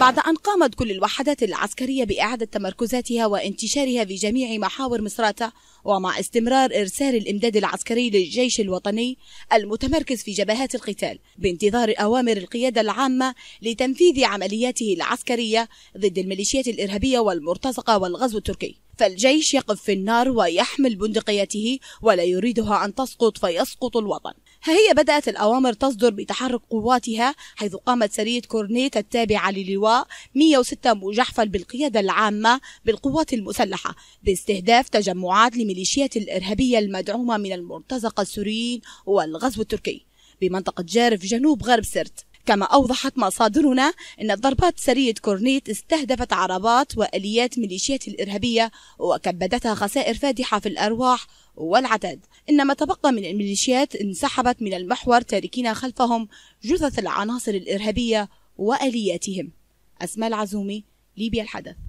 بعد أن قامت كل الوحدات العسكرية بإعادة تمركزاتها وانتشارها في جميع محاور مصراتة ومع استمرار إرسال الإمداد العسكري للجيش الوطني المتمركز في جبهات القتال بانتظار أوامر القيادة العامة لتنفيذ عملياته العسكرية ضد الميليشيات الإرهابية والمرتزقة والغزو التركي فالجيش يقف في النار ويحمل بندقيته ولا يريدها أن تسقط فيسقط الوطن هي بدأت الأوامر تصدر بتحرك قواتها حيث قامت سرية كورنيت التابعة للواء 106 مجحفل بالقيادة العامة بالقوات المسلحة باستهداف تجمعات لميليشيات الإرهابية المدعومة من المرتزقة السوريين والغزو التركي بمنطقة جارف جنوب غرب سرت كما أوضحت مصادرنا أن الضربات سرية كورنيت استهدفت عربات وآليات ميليشيات الإرهابية وكبدتها خسائر فادحة في الأرواح والعدد إن ما تبقى من الميليشيات انسحبت من المحور تاركين خلفهم جثث العناصر الإرهابية وآلياتهم أسماء العزومي ليبيا الحدث